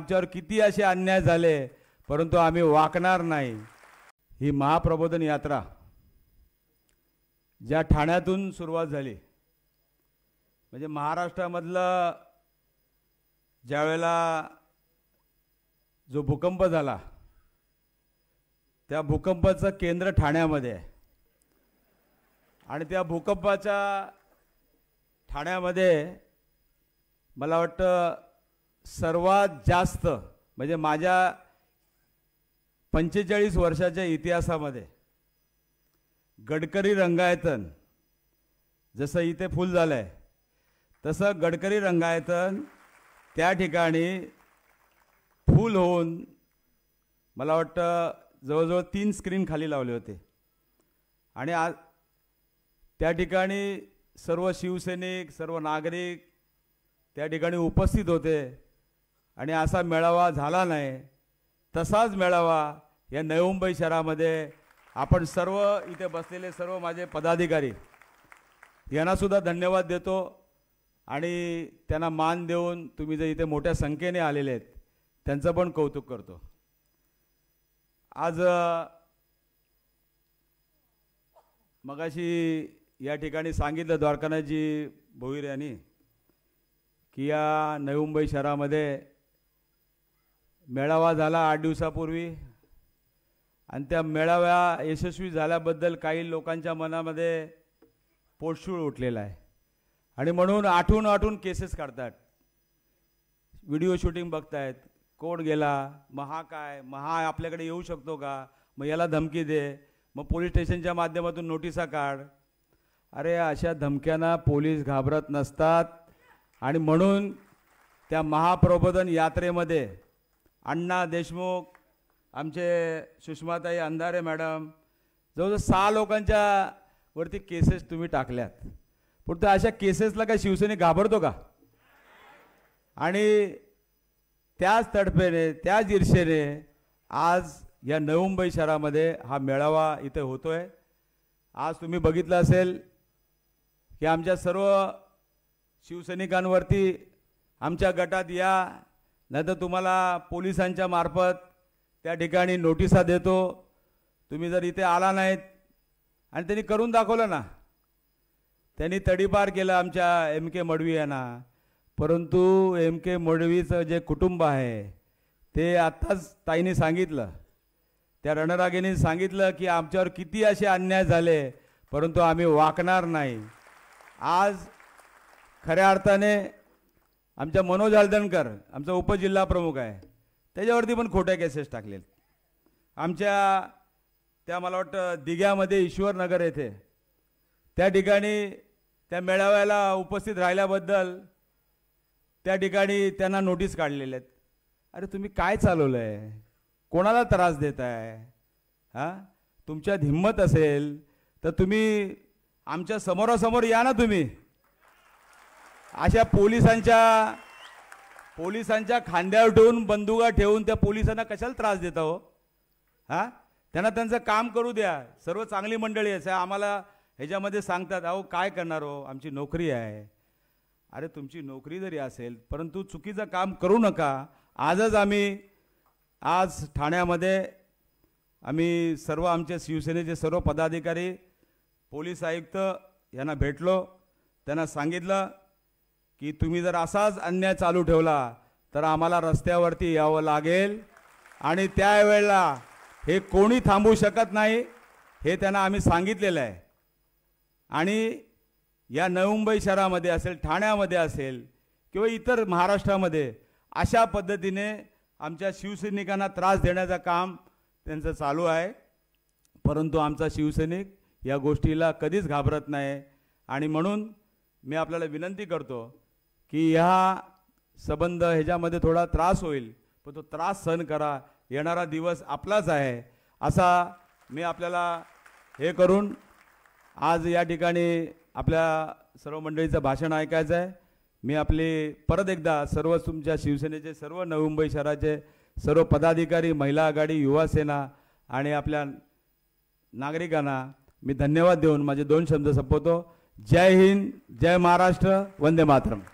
आमच्यावर किती असे अन्याय झाले परंतु आम्ही वाकणार नाही ही महाप्रबोधन यात्रा ज्या ठाण्यातून सुरुवात झाली म्हणजे महाराष्ट्रामधलं ज्यावेळेला जो भूकंप झाला त्या भूकंपाचं केंद्र ठाण्यामध्ये आहे आणि त्या भूकंपाच्या ठाण्यामध्ये मला वाटतं सर्वात जास्त म्हणजे माझ्या पंचेचाळीस वर्षाच्या इतिहासामध्ये गडकरी रंगायतन जसं इथे फुल झालं आहे तसं गडकरी रंगायतन त्या ठिकाणी फुल होऊन मला वाटतं जवळजवळ तीन स्क्रीन खाली लावले होते आणि आज त्या ठिकाणी सर्व शिवसैनिक सर्व नागरिक त्या ठिकाणी उपस्थित होते आणि असा मेळावा झाला नाही तसाच मेळावा या नवी मुंबई शहरामध्ये आपण सर्व इथे बसलेले सर्व माझे पदाधिकारी यांनासुद्धा धन्यवाद देतो आणि त्यांना मान देऊन तुम्ही जे इथे मोठ्या संख्येने आलेले आहेत त्यांचं पण कौतुक करतो आज मगाशी या ठिकाणी सांगितलं द्वारकानाथजी भोईर यांनी की या नवी मुंबई शहरामध्ये मेळावा झाला आठ दिवसापूर्वी आणि त्या मेळाव्या यशस्वी झाल्याबद्दल काही लोकांच्या मनामध्ये पोटशूळ उठलेला आहे आणि म्हणून आठून आठून केसेस काढतात व्हिडिओ शूटिंग बघतायत कोण गेला मग हा काय मग हा आपल्याकडे येऊ शकतो का मग याला धमकी दे मग पोलीस स्टेशनच्या माध्यमातून नोटिसा काढ अरे अशा धमक्यांना पोलीस घाबरत नसतात आणि म्हणून त्या महाप्रबोधन यात्रेमध्ये अण्णा देशमुख आमचे सुषमाताई अंधारे मॅडम जवळजवळ सहा लोकांच्या वरती केसेस तुम्ही टाकल्यात पण अशा केसेसला काय शिवसेने घाबरतो का आणि त्याच तडफेने त्याच ईर्षेने आज या नवी मुंबई शहरामध्ये हा मेळावा इथे होतोय आज तुम्ही बघितलं असेल की आमच्या सर्व शिवसैनिकांवरती आमच्या गटात या नाहीतर तुम्हाला पोलिसांच्या मार्फत त्या ठिकाणी नोटिसा देतो तुम्ही जर इथे आला नाहीत आणि त्यांनी करून दाखवलं ना त्यांनी तडीपार केलं आमच्या एम के मडवी यांना परंतु एम के मडवीचं जे कुटुंब आहे ते आत्ताच ताईने सांगितलं त्या रणरागेने सांगितलं की आमच्यावर किती असे अन्याय झाले परंतु आम्ही वाकणार नाही आज खऱ्या अर्थाने आमच्या मनोज आलदणकर आमचा उपजिल्हा प्रमुख आहे त्याच्यावरती पण खोट्या केसेस टाकलेत आमच्या त्या मला वाटतं दिघ्यामध्ये ईश्वरनगर येथे त्या ठिकाणी त्या मेळाव्याला उपस्थित राहिल्याबद्दल त्या ठिकाणी त्यांना नोटीस काढलेल्या आहेत अरे तुम्ही काय चालवलं आहे कोणाला त्रास देत आहे हां तुमच्यात हिंमत असेल तर तुम्ही आमच्या समोरासमोर या ना तुम्ही अशा पोलिसांच्या पोलिसांच्या खांद्यावर ठेवून बंदुका ठेवून त्या पोलिसांना कशाला त्रास देता हो हां त्यांना त्यांचं काम करू द्या सर्व चांगली मंडळी आहे आम्हाला ह्याच्यामध्ये सांगतात अहो काय करणार हो आमची नोकरी आहे अरे तुमची नोकरी जरी असेल परंतु चुकीचं काम करू नका आजच आम्ही आज ठाण्यामध्ये आम्ही सर्व आमच्या शिवसेनेचे सर्व पदाधिकारी पोलीस आयुक्त यांना भेटलो त्यांना सांगितलं की तुम्ही जर असाच अन्याय चालू ठेवला तर आम्हाला रस्त्यावरती यावं लागेल आणि त्यावेळेला हे कोणी थांबू शकत नाही हे त्यांना आम्ही सांगितलेलं आहे आणि या नवी मुंबई शहरामध्ये असेल ठाण्यामध्ये असेल किंवा इतर महाराष्ट्रामध्ये अशा पद्धतीने आमच्या शिवसैनिकांना त्रास देण्याचं काम त्यांचं चालू आहे परंतु आमचा शिवसैनिक या गोष्टीला कधीच घाबरत नाही आणि म्हणून मी आपल्याला विनंती करतो की ह्या संबंध ह्याच्यामध्ये थोडा त्रास होईल पण तो त्रास सहन करा येणारा दिवस आपलाच आहे असा मी आपल्याला हे करून आज या ठिकाणी आपल्या सर्व मंडळीचं भाषण ऐकायचं आहे मी आपली परत एकदा सर्व तुमच्या शिवसेनेचे सर्व नवी मुंबई शहराचे सर्व पदाधिकारी महिला आघाडी युवा सेना आणि आपल्या नागरिकांना मी धन्यवाद देऊन माझे दोन शब्द संपवतो जय हिंद जय महाराष्ट्र वंदे मातरम